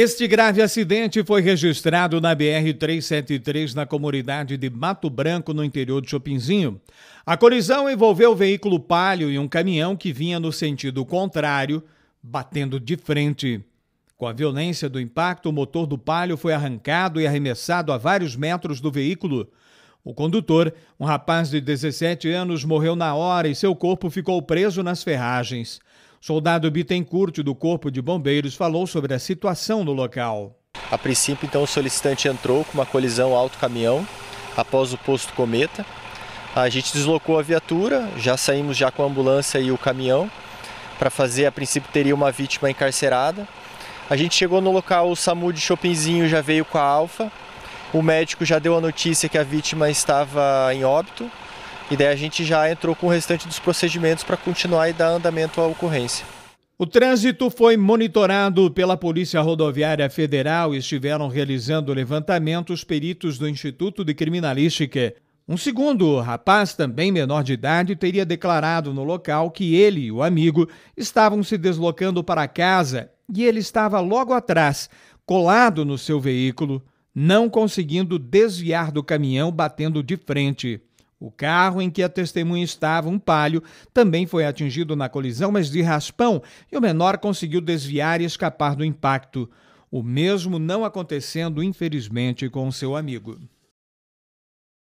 Este grave acidente foi registrado na BR-373 na comunidade de Mato Branco, no interior de Chopinzinho. A colisão envolveu o veículo Palio e um caminhão que vinha no sentido contrário, batendo de frente. Com a violência do impacto, o motor do Palio foi arrancado e arremessado a vários metros do veículo. O condutor, um rapaz de 17 anos, morreu na hora e seu corpo ficou preso nas ferragens. Soldado Bittencourt, do Corpo de Bombeiros, falou sobre a situação no local. A princípio, então, o solicitante entrou com uma colisão alto-caminhão após o posto Cometa. A gente deslocou a viatura, já saímos já com a ambulância e o caminhão para fazer, a princípio, teria uma vítima encarcerada. A gente chegou no local, o SAMU de Chopinzinho já veio com a Alfa. O médico já deu a notícia que a vítima estava em óbito. E daí a gente já entrou com o restante dos procedimentos para continuar e dar andamento à ocorrência. O trânsito foi monitorado pela Polícia Rodoviária Federal e estiveram realizando levantamentos peritos do Instituto de Criminalística. Um segundo rapaz, também menor de idade, teria declarado no local que ele e o amigo estavam se deslocando para casa e ele estava logo atrás, colado no seu veículo, não conseguindo desviar do caminhão batendo de frente. O carro em que a testemunha estava, um palio, também foi atingido na colisão, mas de raspão, e o menor conseguiu desviar e escapar do impacto. O mesmo não acontecendo, infelizmente, com seu amigo.